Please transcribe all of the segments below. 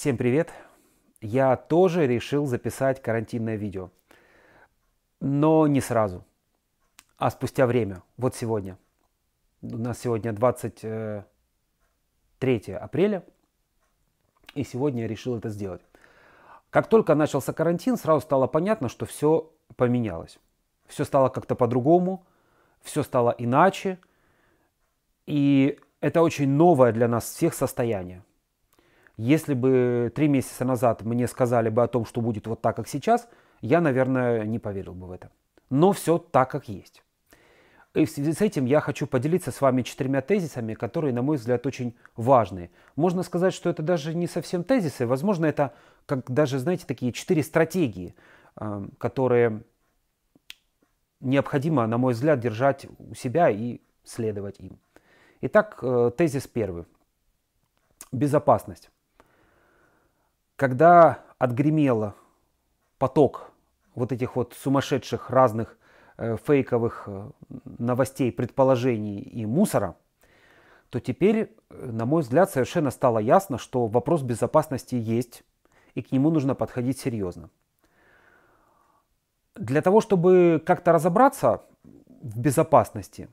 Всем привет! Я тоже решил записать карантинное видео, но не сразу, а спустя время, вот сегодня. У нас сегодня 23 апреля, и сегодня я решил это сделать. Как только начался карантин, сразу стало понятно, что все поменялось. Все стало как-то по-другому, все стало иначе, и это очень новое для нас всех состояние. Если бы три месяца назад мне сказали бы о том, что будет вот так, как сейчас, я, наверное, не поверил бы в это. Но все так, как есть. И в связи с этим я хочу поделиться с вами четырьмя тезисами, которые, на мой взгляд, очень важные. Можно сказать, что это даже не совсем тезисы, возможно, это как даже, знаете, такие четыре стратегии, эм, которые необходимо, на мой взгляд, держать у себя и следовать им. Итак, э, тезис первый. Безопасность когда отгремело поток вот этих вот сумасшедших разных э, фейковых э, новостей, предположений и мусора, то теперь, э, на мой взгляд, совершенно стало ясно, что вопрос безопасности есть, и к нему нужно подходить серьезно. Для того, чтобы как-то разобраться в безопасности,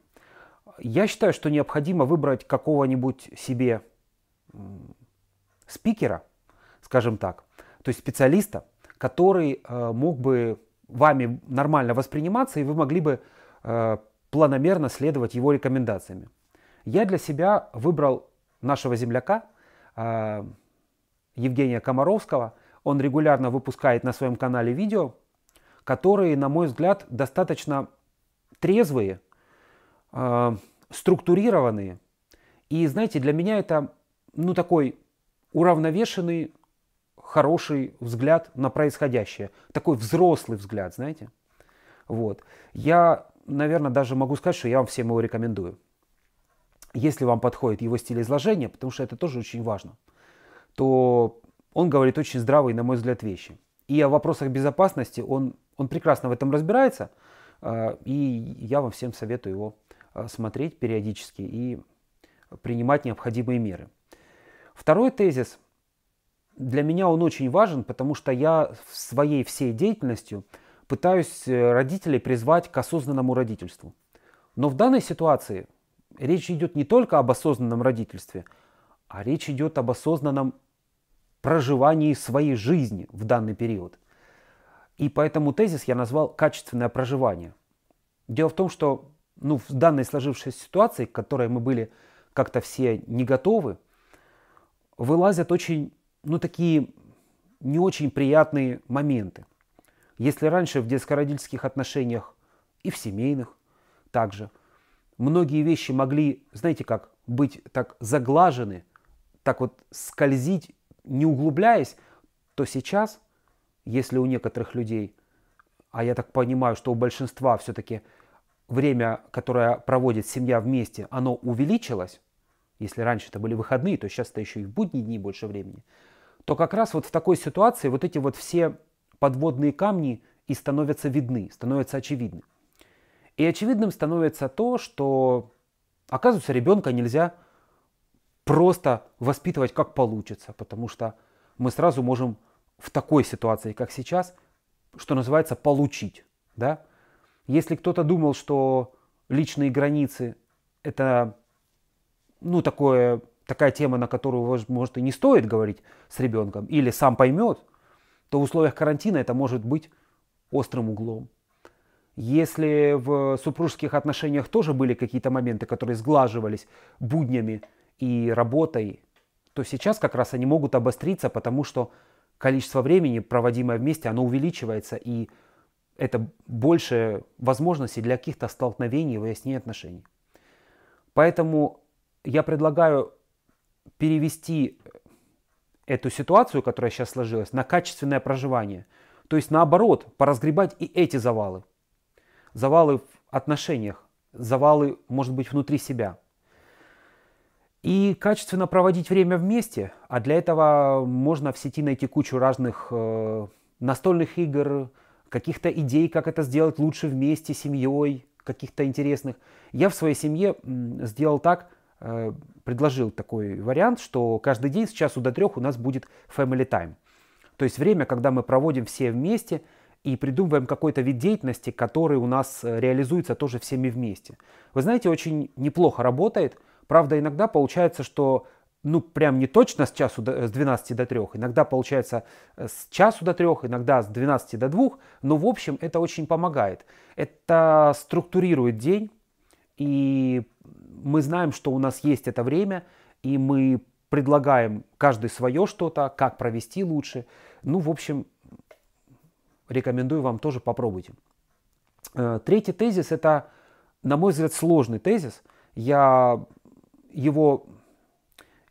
я считаю, что необходимо выбрать какого-нибудь себе спикера – скажем так. То есть специалиста, который э, мог бы вами нормально восприниматься, и вы могли бы э, планомерно следовать его рекомендациями. Я для себя выбрал нашего земляка э, Евгения Комаровского. Он регулярно выпускает на своем канале видео, которые, на мой взгляд, достаточно трезвые, э, структурированные. И, знаете, для меня это ну, такой уравновешенный хороший взгляд на происходящее. Такой взрослый взгляд, знаете. Вот. Я, наверное, даже могу сказать, что я вам всем его рекомендую. Если вам подходит его стиль изложения, потому что это тоже очень важно, то он говорит очень здравые, на мой взгляд, вещи. И о вопросах безопасности он, он прекрасно в этом разбирается. А, и я вам всем советую его а, смотреть периодически и принимать необходимые меры. Второй тезис – для меня он очень важен, потому что я своей всей деятельностью пытаюсь э, родителей призвать к осознанному родительству. Но в данной ситуации речь идет не только об осознанном родительстве, а речь идет об осознанном проживании своей жизни в данный период. И поэтому тезис я назвал «качественное проживание». Дело в том, что ну, в данной сложившейся ситуации, к которой мы были как-то все не готовы, вылазят очень ну, такие не очень приятные моменты. Если раньше в детско-родительских отношениях и в семейных также многие вещи могли, знаете как, быть так заглажены, так вот скользить, не углубляясь, то сейчас, если у некоторых людей, а я так понимаю, что у большинства все-таки время, которое проводит семья вместе, оно увеличилось, если раньше это были выходные, то сейчас это еще и в будние дни больше времени – то как раз вот в такой ситуации вот эти вот все подводные камни и становятся видны, становятся очевидны. И очевидным становится то, что, оказывается, ребенка нельзя просто воспитывать как получится, потому что мы сразу можем в такой ситуации, как сейчас, что называется, получить. Да? Если кто-то думал, что личные границы – это ну, такое такая тема, на которую, может, и не стоит говорить с ребенком, или сам поймет, то в условиях карантина это может быть острым углом. Если в супружеских отношениях тоже были какие-то моменты, которые сглаживались буднями и работой, то сейчас как раз они могут обостриться, потому что количество времени, проводимое вместе, оно увеличивается, и это больше возможностей для каких-то столкновений и выяснений отношений. Поэтому я предлагаю перевести э, эту ситуацию, которая сейчас сложилась, на качественное проживание. То есть наоборот, поразгребать и эти завалы. Завалы в отношениях, завалы, может быть, внутри себя. И качественно проводить время вместе, а для этого можно в сети найти кучу разных э, настольных игр, каких-то идей, как это сделать лучше вместе, семьей, каких-то интересных. Я в своей семье сделал так, Э, предложил такой вариант, что каждый день с часу до трех у нас будет family time. То есть время, когда мы проводим все вместе и придумываем какой-то вид деятельности, который у нас э, реализуется тоже всеми вместе. Вы знаете, очень неплохо работает. Правда, иногда получается, что ну, прям не точно с, часу до, с 12 до 3, иногда получается э, с часу до 3, иногда с 12 до 2, но в общем это очень помогает. Это структурирует день, и мы знаем, что у нас есть это время, и мы предлагаем каждый свое что-то, как провести лучше. Ну, в общем, рекомендую вам тоже попробуйте. Э, третий тезис – это, на мой взгляд, сложный тезис. Я его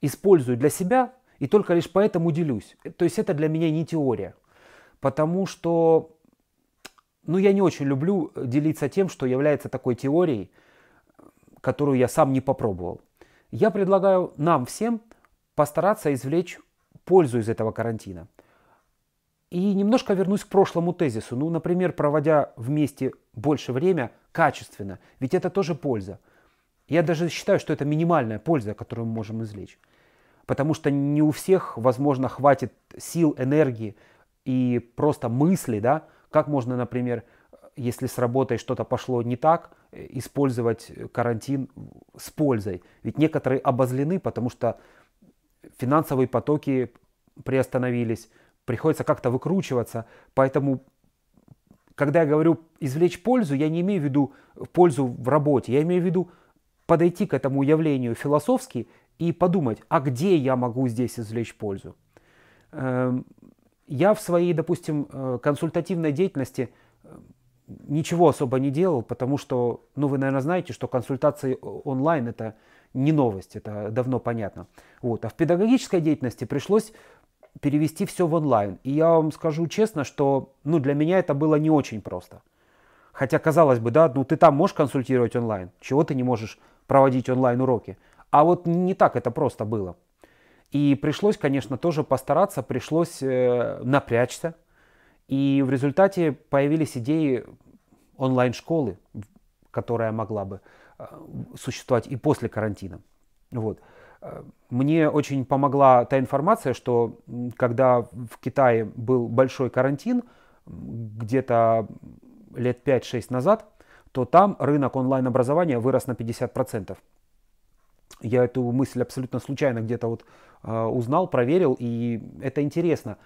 использую для себя и только лишь поэтому делюсь. То есть это для меня не теория, потому что ну, я не очень люблю делиться тем, что является такой теорией – которую я сам не попробовал. Я предлагаю нам всем постараться извлечь пользу из этого карантина. И немножко вернусь к прошлому тезису. Ну, например, проводя вместе больше время качественно, ведь это тоже польза. Я даже считаю, что это минимальная польза, которую мы можем извлечь. Потому что не у всех, возможно, хватит сил, энергии и просто мысли, да, как можно, например, если с работой что-то пошло не так, э, использовать э, карантин с пользой. Ведь некоторые обозлены, потому что финансовые потоки приостановились, приходится как-то выкручиваться, поэтому когда я говорю извлечь пользу, я не имею в виду пользу в работе, я имею в виду подойти к этому явлению философски и подумать, а где я могу здесь извлечь пользу. Эм, я в своей, допустим, э, консультативной деятельности ничего особо не делал, потому что, ну, вы, наверное, знаете, что консультации онлайн – это не новость, это давно понятно. Вот. А в педагогической деятельности пришлось перевести все в онлайн. И я вам скажу честно, что ну, для меня это было не очень просто. Хотя, казалось бы, да, ну ты там можешь консультировать онлайн, чего ты не можешь проводить онлайн уроки. А вот не так это просто было. И пришлось, конечно, тоже постараться, пришлось э, напрячься, и в результате появились идеи онлайн-школы, которая могла бы э, существовать и после карантина. Вот. Э, мне очень помогла та информация, что когда в Китае был большой карантин, где-то лет 5-6 назад, то там рынок онлайн-образования вырос на 50%. Я эту мысль абсолютно случайно где-то вот э, узнал, проверил, и это интересно.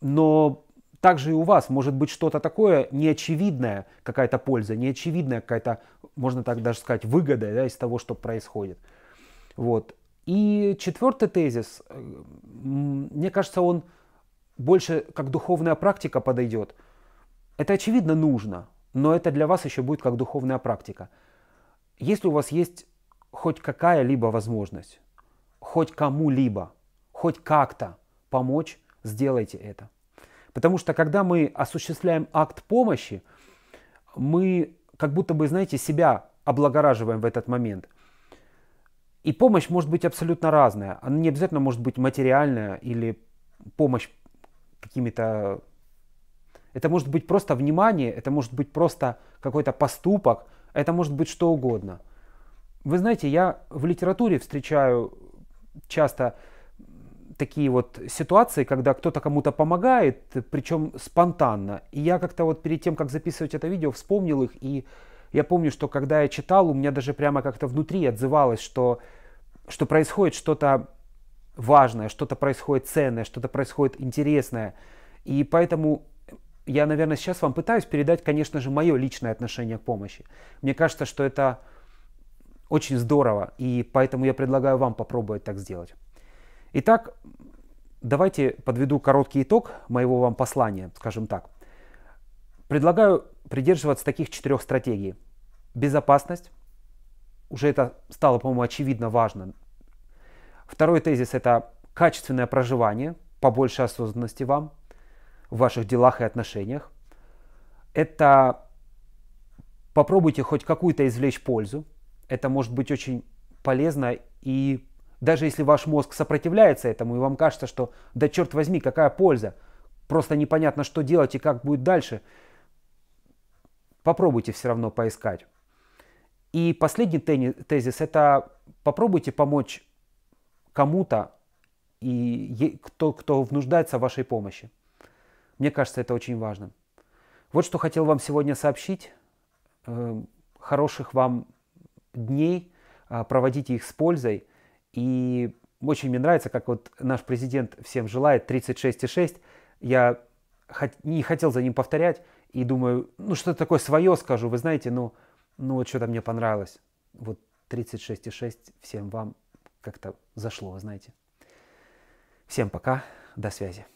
Но также и у вас может быть что-то такое неочевидное, какая-то польза, неочевидная какая-то, можно так даже сказать, выгода да, из того, что происходит. Вот. И четвертый тезис, э, мне кажется, он больше как духовная практика подойдет. Это, очевидно, нужно, но это для вас еще будет как духовная практика. Если у вас есть хоть какая-либо возможность, хоть кому-либо, хоть как-то помочь, сделайте это. Потому что когда мы осуществляем акт помощи, мы как будто бы, знаете, себя облагораживаем в этот момент. И помощь может быть абсолютно разная. Она не обязательно может быть материальная или помощь какими-то... Это может быть просто внимание, это может быть просто какой-то поступок, это может быть что угодно. Вы знаете, я в литературе встречаю часто такие вот ситуации, когда кто-то кому-то помогает, причем спонтанно. И я как-то вот перед тем, как записывать это видео, вспомнил их, и я помню, что когда я читал, у меня даже прямо как-то внутри отзывалось, что, что происходит что-то важное, что-то происходит ценное, что-то происходит интересное. И поэтому я, наверное, сейчас вам пытаюсь передать, конечно же, мое личное отношение к помощи. Мне кажется, что это очень здорово, и поэтому я предлагаю вам попробовать так сделать. Итак, давайте подведу короткий итог моего вам послания, скажем так. Предлагаю придерживаться таких четырех стратегий. Безопасность. Уже это стало, по-моему, очевидно важно. Второй тезис – это качественное проживание, побольше осознанности вам в ваших делах и отношениях. Это попробуйте хоть какую-то извлечь пользу. Это может быть очень полезно и даже если ваш мозг сопротивляется этому, и вам кажется, что да черт возьми, какая польза, просто непонятно, что делать и как будет дальше, попробуйте все равно поискать. И последний тезис – это попробуйте помочь кому-то, и кто, кто нуждается в вашей помощи. Мне кажется, это очень важно. Вот что хотел вам сегодня сообщить. Эм, хороших вам дней, а, проводите их с пользой. И очень мне нравится, как вот наш президент всем желает 36,6. Я не хотел за ним повторять и думаю, ну что-то такое свое скажу, вы знаете, ну, ну вот что-то мне понравилось. Вот 36,6 всем вам как-то зашло, вы знаете. Всем пока, до связи.